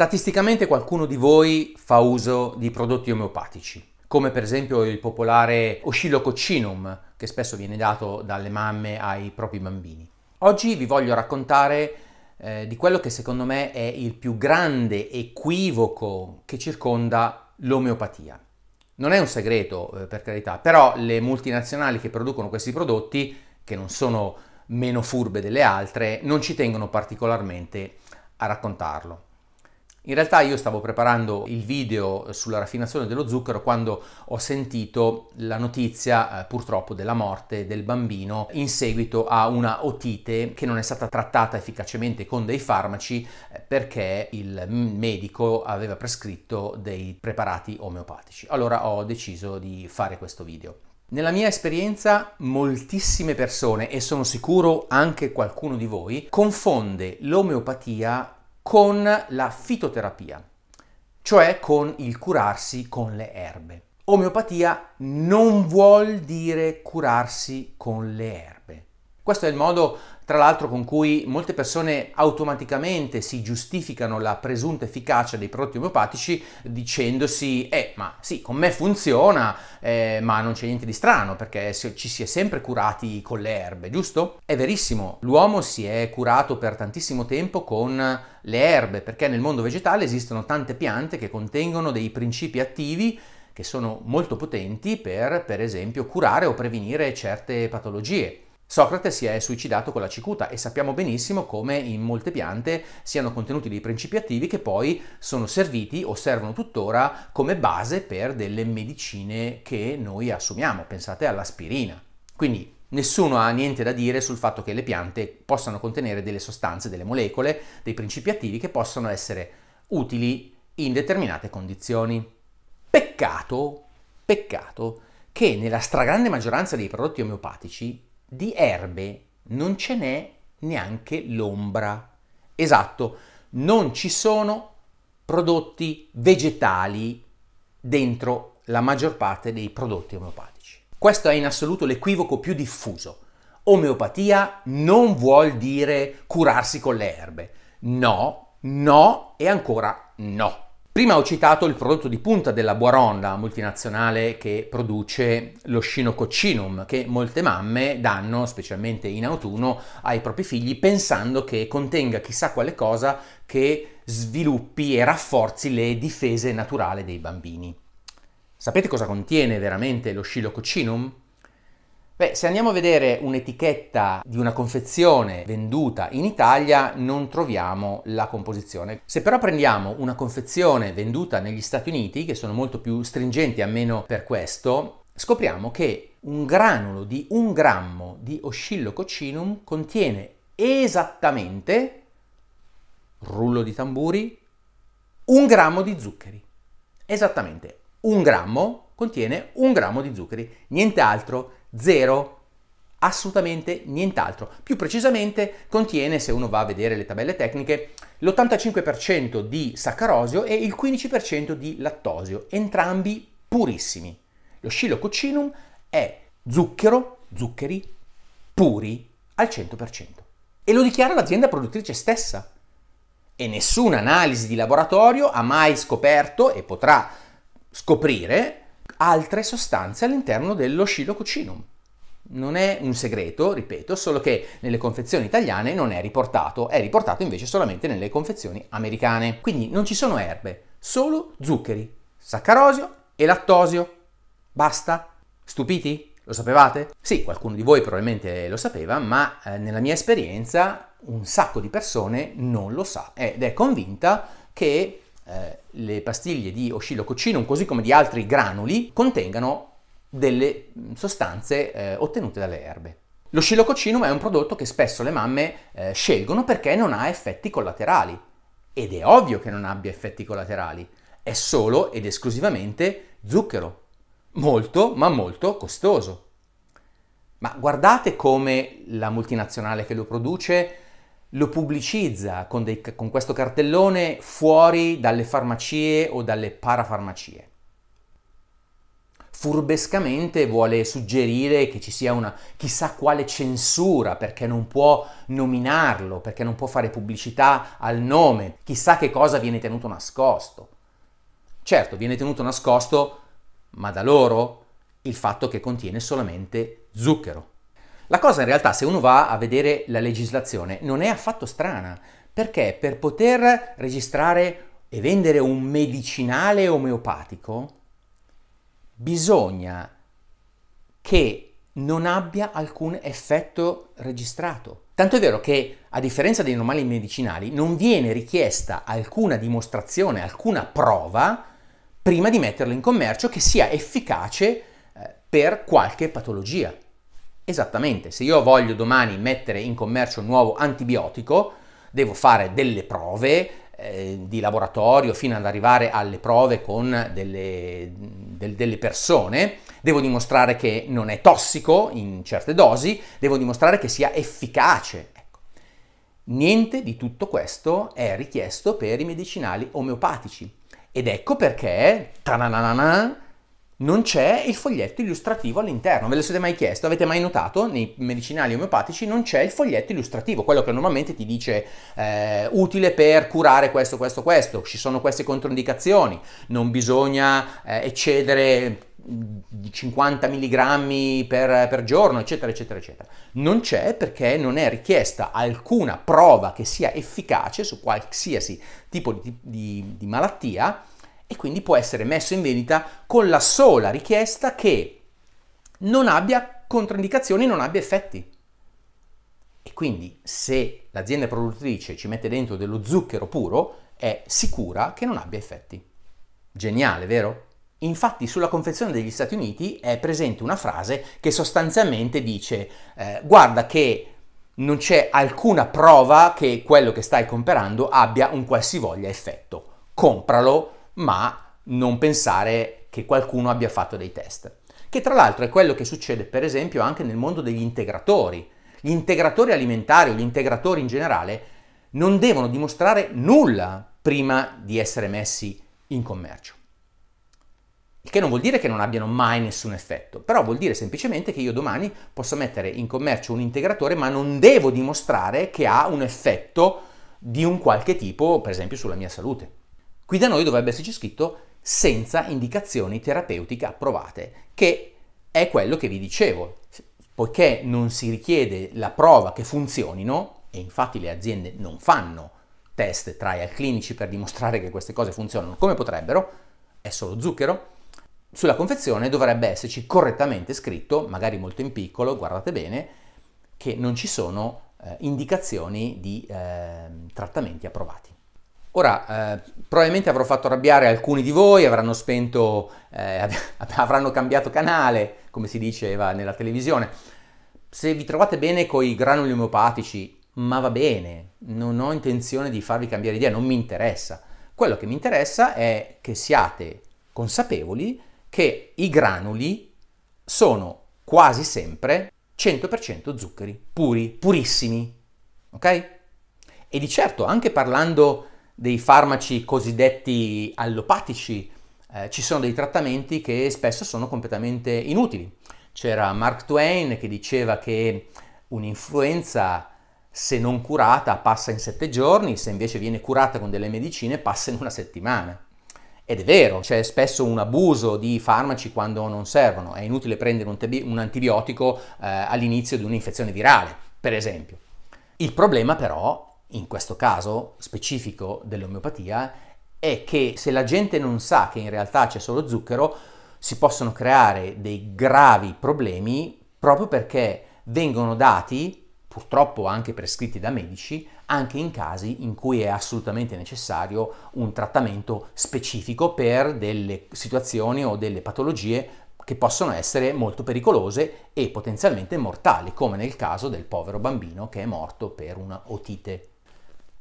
Statisticamente qualcuno di voi fa uso di prodotti omeopatici, come per esempio il popolare oscillococcinum, che spesso viene dato dalle mamme ai propri bambini. Oggi vi voglio raccontare eh, di quello che secondo me è il più grande equivoco che circonda l'omeopatia. Non è un segreto, eh, per carità, però le multinazionali che producono questi prodotti, che non sono meno furbe delle altre, non ci tengono particolarmente a raccontarlo. In realtà io stavo preparando il video sulla raffinazione dello zucchero quando ho sentito la notizia eh, purtroppo della morte del bambino in seguito a una otite che non è stata trattata efficacemente con dei farmaci eh, perché il medico aveva prescritto dei preparati omeopatici. Allora ho deciso di fare questo video. Nella mia esperienza moltissime persone, e sono sicuro anche qualcuno di voi, confonde l'omeopatia con la fitoterapia, cioè con il curarsi con le erbe. Omeopatia non vuol dire curarsi con le erbe. Questo è il modo tra l'altro con cui molte persone automaticamente si giustificano la presunta efficacia dei prodotti omeopatici dicendosi eh ma sì con me funziona eh, ma non c'è niente di strano perché ci si è sempre curati con le erbe giusto? È verissimo l'uomo si è curato per tantissimo tempo con le erbe perché nel mondo vegetale esistono tante piante che contengono dei principi attivi che sono molto potenti per per esempio curare o prevenire certe patologie Socrate si è suicidato con la cicuta e sappiamo benissimo come in molte piante siano contenuti dei principi attivi che poi sono serviti o servono tuttora come base per delle medicine che noi assumiamo. Pensate all'aspirina. Quindi nessuno ha niente da dire sul fatto che le piante possano contenere delle sostanze, delle molecole, dei principi attivi che possano essere utili in determinate condizioni. Peccato, peccato che nella stragrande maggioranza dei prodotti omeopatici di erbe non ce n'è neanche l'ombra. Esatto, non ci sono prodotti vegetali dentro la maggior parte dei prodotti omeopatici. Questo è in assoluto l'equivoco più diffuso. Omeopatia non vuol dire curarsi con le erbe. No, no e ancora no. Prima ho citato il prodotto di punta della Buaronda, multinazionale che produce lo scinococcinum, che molte mamme danno, specialmente in autunno, ai propri figli pensando che contenga chissà quale cosa che sviluppi e rafforzi le difese naturali dei bambini. Sapete cosa contiene veramente lo scinococcinum? Beh, se andiamo a vedere un'etichetta di una confezione venduta in Italia non troviamo la composizione. Se però prendiamo una confezione venduta negli Stati Uniti, che sono molto più stringenti almeno per questo, scopriamo che un granulo di un grammo di oscillococcinum contiene esattamente, rullo di tamburi, un grammo di zuccheri. Esattamente, un grammo contiene un grammo di zuccheri, niente altro zero, assolutamente nient'altro. Più precisamente contiene, se uno va a vedere le tabelle tecniche, l'85% di saccarosio e il 15% di lattosio, entrambi purissimi. Lo scilococcinum è zucchero, zuccheri puri al 100%. E lo dichiara l'azienda produttrice stessa. E nessuna analisi di laboratorio ha mai scoperto e potrà scoprire altre sostanze all'interno dello scilococcinum. Non è un segreto, ripeto, solo che nelle confezioni italiane non è riportato, è riportato invece solamente nelle confezioni americane. Quindi non ci sono erbe, solo zuccheri, saccarosio e lattosio. Basta? Stupiti? Lo sapevate? Sì, qualcuno di voi probabilmente lo sapeva, ma eh, nella mia esperienza un sacco di persone non lo sa ed è convinta che eh, le pastiglie di oscillococcinum, così come di altri granuli, contengano delle mm, sostanze eh, ottenute dalle erbe. Lo è un prodotto che spesso le mamme eh, scelgono perché non ha effetti collaterali. Ed è ovvio che non abbia effetti collaterali, è solo ed esclusivamente zucchero. Molto, ma molto costoso. Ma guardate come la multinazionale che lo produce lo pubblicizza con, dei, con questo cartellone fuori dalle farmacie o dalle parafarmacie furbescamente vuole suggerire che ci sia una chissà quale censura perché non può nominarlo, perché non può fare pubblicità al nome, chissà che cosa viene tenuto nascosto. Certo, viene tenuto nascosto, ma da loro il fatto che contiene solamente zucchero. La cosa in realtà, se uno va a vedere la legislazione, non è affatto strana, perché per poter registrare e vendere un medicinale omeopatico bisogna che non abbia alcun effetto registrato. Tanto è vero che, a differenza dei normali medicinali, non viene richiesta alcuna dimostrazione, alcuna prova prima di metterlo in commercio che sia efficace eh, per qualche patologia. Esattamente, se io voglio domani mettere in commercio un nuovo antibiotico, devo fare delle prove eh, di laboratorio fino ad arrivare alle prove con delle, del, delle persone, devo dimostrare che non è tossico in certe dosi, devo dimostrare che sia efficace. Ecco. Niente di tutto questo è richiesto per i medicinali omeopatici. Ed ecco perché, ta-na-na-na-na, non c'è il foglietto illustrativo all'interno. Ve lo siete mai chiesto? Avete mai notato nei medicinali omeopatici non c'è il foglietto illustrativo, quello che normalmente ti dice eh, utile per curare questo, questo, questo, ci sono queste controindicazioni, non bisogna eh, eccedere 50 mm, mg per, per giorno, eccetera, eccetera, eccetera. Non c'è perché non è richiesta alcuna prova che sia efficace su qualsiasi tipo di, di, di malattia e quindi può essere messo in vendita con la sola richiesta che non abbia controindicazioni, non abbia effetti. E quindi se l'azienda produttrice ci mette dentro dello zucchero puro, è sicura che non abbia effetti. Geniale, vero? Infatti sulla confezione degli Stati Uniti è presente una frase che sostanzialmente dice eh, guarda che non c'è alcuna prova che quello che stai comprando abbia un qualsivoglia effetto. Compralo ma non pensare che qualcuno abbia fatto dei test. Che tra l'altro è quello che succede per esempio anche nel mondo degli integratori. Gli integratori alimentari o gli integratori in generale non devono dimostrare nulla prima di essere messi in commercio. Il che non vuol dire che non abbiano mai nessun effetto, però vuol dire semplicemente che io domani posso mettere in commercio un integratore ma non devo dimostrare che ha un effetto di un qualche tipo, per esempio, sulla mia salute. Qui da noi dovrebbe esserci scritto senza indicazioni terapeutiche approvate, che è quello che vi dicevo. Poiché non si richiede la prova che funzionino, e infatti le aziende non fanno test, trial clinici per dimostrare che queste cose funzionano come potrebbero, è solo zucchero, sulla confezione dovrebbe esserci correttamente scritto, magari molto in piccolo, guardate bene, che non ci sono eh, indicazioni di eh, trattamenti approvati. Ora, eh, probabilmente avrò fatto arrabbiare alcuni di voi, avranno spento, eh, avranno cambiato canale, come si diceva nella televisione. Se vi trovate bene con i granuli omeopatici, ma va bene, non ho intenzione di farvi cambiare idea, non mi interessa. Quello che mi interessa è che siate consapevoli che i granuli sono quasi sempre 100% zuccheri puri, purissimi, ok? E di certo, anche parlando dei farmaci cosiddetti allopatici, eh, ci sono dei trattamenti che spesso sono completamente inutili. C'era Mark Twain che diceva che un'influenza se non curata passa in sette giorni, se invece viene curata con delle medicine passa in una settimana. Ed è vero, c'è spesso un abuso di farmaci quando non servono, è inutile prendere un, tebi- un antibiotico eh, all'inizio di un'infezione virale, per esempio. Il problema però in questo caso specifico dell'omeopatia, è che se la gente non sa che in realtà c'è solo zucchero, si possono creare dei gravi problemi proprio perché vengono dati, purtroppo anche prescritti da medici, anche in casi in cui è assolutamente necessario un trattamento specifico per delle situazioni o delle patologie che possono essere molto pericolose e potenzialmente mortali, come nel caso del povero bambino che è morto per una otite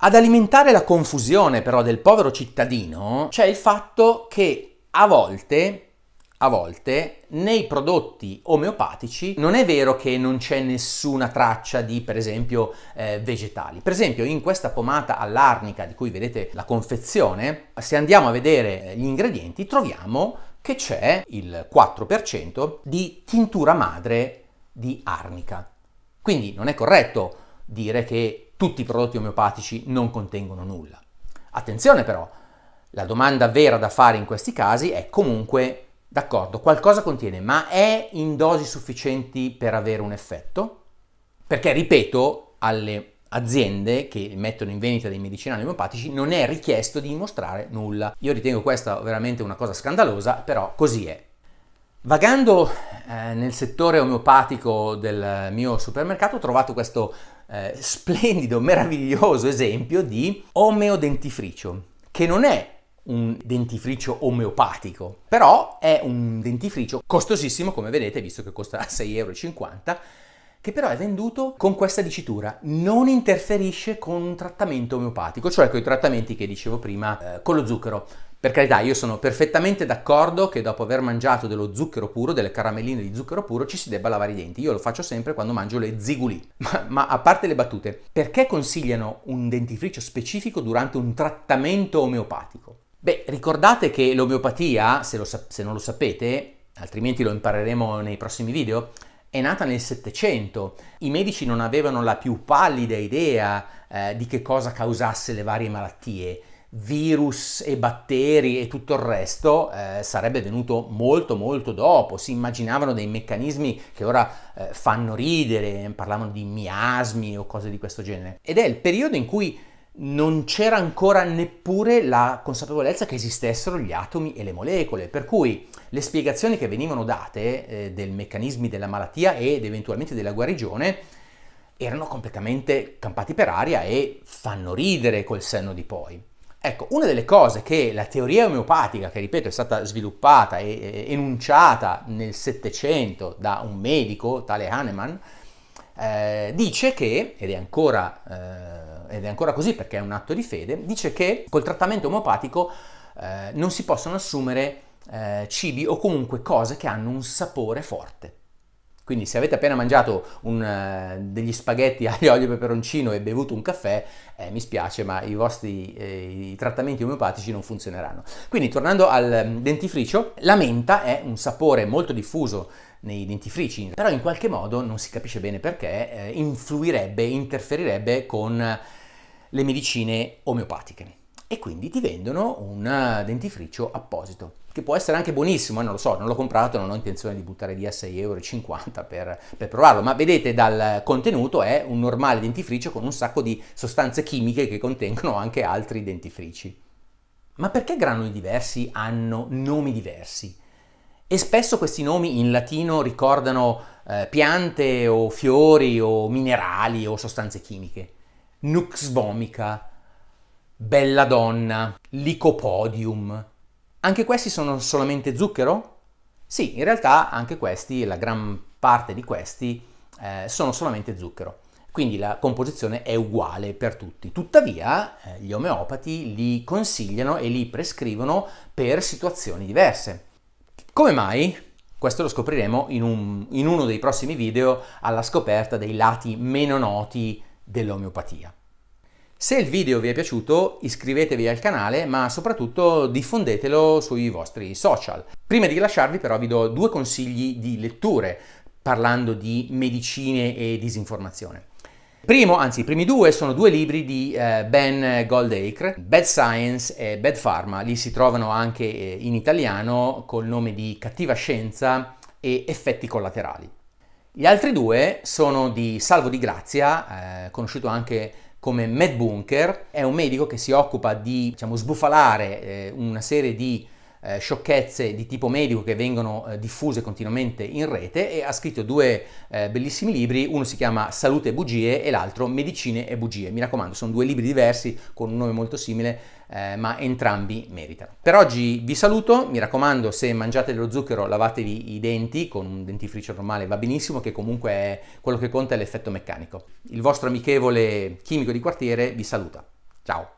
ad alimentare la confusione però del povero cittadino c'è il fatto che a volte, a volte, nei prodotti omeopatici non è vero che non c'è nessuna traccia di, per esempio, eh, vegetali. Per esempio, in questa pomata all'arnica di cui vedete la confezione, se andiamo a vedere gli ingredienti, troviamo che c'è il 4% di tintura madre di arnica. Quindi non è corretto dire che tutti i prodotti omeopatici non contengono nulla. Attenzione però, la domanda vera da fare in questi casi è comunque, d'accordo, qualcosa contiene, ma è in dosi sufficienti per avere un effetto? Perché, ripeto, alle aziende che mettono in vendita dei medicinali omeopatici non è richiesto di dimostrare nulla. Io ritengo questa veramente una cosa scandalosa, però così è. Vagando eh, nel settore omeopatico del mio supermercato ho trovato questo eh, splendido, meraviglioso esempio di omeodentifricio, che non è un dentifricio omeopatico, però è un dentifricio costosissimo, come vedete, visto che costa 6,50 euro, che però è venduto con questa dicitura, non interferisce con un trattamento omeopatico, cioè con i trattamenti che dicevo prima eh, con lo zucchero. Per carità, io sono perfettamente d'accordo che dopo aver mangiato dello zucchero puro, delle caramelline di zucchero puro, ci si debba lavare i denti. Io lo faccio sempre quando mangio le ziguli. Ma, ma a parte le battute, perché consigliano un dentifricio specifico durante un trattamento omeopatico? Beh, ricordate che l'omeopatia, se, lo, se non lo sapete, altrimenti lo impareremo nei prossimi video, è nata nel Settecento. I medici non avevano la più pallida idea eh, di che cosa causasse le varie malattie virus e batteri e tutto il resto eh, sarebbe venuto molto molto dopo, si immaginavano dei meccanismi che ora eh, fanno ridere, parlavano di miasmi o cose di questo genere. Ed è il periodo in cui non c'era ancora neppure la consapevolezza che esistessero gli atomi e le molecole, per cui le spiegazioni che venivano date eh, dei meccanismi della malattia ed eventualmente della guarigione erano completamente campati per aria e fanno ridere col senno di poi. Ecco, una delle cose che la teoria omeopatica, che ripeto è stata sviluppata e enunciata nel Settecento da un medico, tale Hahnemann, eh, dice che, ed è, ancora, eh, ed è ancora così perché è un atto di fede, dice che col trattamento omeopatico eh, non si possono assumere eh, cibi o comunque cose che hanno un sapore forte. Quindi se avete appena mangiato un, eh, degli spaghetti aglio, olio e peperoncino e bevuto un caffè, eh, mi spiace, ma i vostri eh, i trattamenti omeopatici non funzioneranno. Quindi tornando al mm, dentifricio, la menta è un sapore molto diffuso nei dentifrici, però in qualche modo, non si capisce bene perché, eh, influirebbe, interferirebbe con le medicine omeopatiche e quindi ti vendono un eh, dentifricio apposito che può essere anche buonissimo, eh, non lo so, non l'ho comprato, non ho intenzione di buttare via 6,50 euro per, per provarlo, ma vedete dal contenuto è un normale dentifricio con un sacco di sostanze chimiche che contengono anche altri dentifrici. Ma perché granuli diversi hanno nomi diversi? E spesso questi nomi in latino ricordano eh, piante o fiori o minerali o sostanze chimiche. Nux vomica, bella donna, licopodium, anche questi sono solamente zucchero? Sì, in realtà anche questi, la gran parte di questi, eh, sono solamente zucchero. Quindi la composizione è uguale per tutti. Tuttavia eh, gli omeopati li consigliano e li prescrivono per situazioni diverse. Come mai? Questo lo scopriremo in, un, in uno dei prossimi video alla scoperta dei lati meno noti dell'omeopatia. Se il video vi è piaciuto iscrivetevi al canale ma soprattutto diffondetelo sui vostri social. Prima di lasciarvi però vi do due consigli di letture parlando di medicine e disinformazione. Primo, anzi i primi due, sono due libri di eh, Ben Goldacre, Bad Science e Bad Pharma, lì si trovano anche eh, in italiano col nome di Cattiva Scienza e Effetti Collaterali. Gli altri due sono di Salvo di Grazia, eh, conosciuto anche come Matt Bunker, è un medico che si occupa di diciamo, sbufalare eh, una serie di eh, sciocchezze di tipo medico che vengono eh, diffuse continuamente in rete e ha scritto due eh, bellissimi libri, uno si chiama Salute e bugie e l'altro Medicine e bugie. Mi raccomando, sono due libri diversi con un nome molto simile, eh, ma entrambi meritano. Per oggi vi saluto, mi raccomando, se mangiate dello zucchero lavatevi i denti con un dentifricio normale, va benissimo che comunque è, quello che conta è l'effetto meccanico. Il vostro amichevole chimico di quartiere vi saluta. Ciao!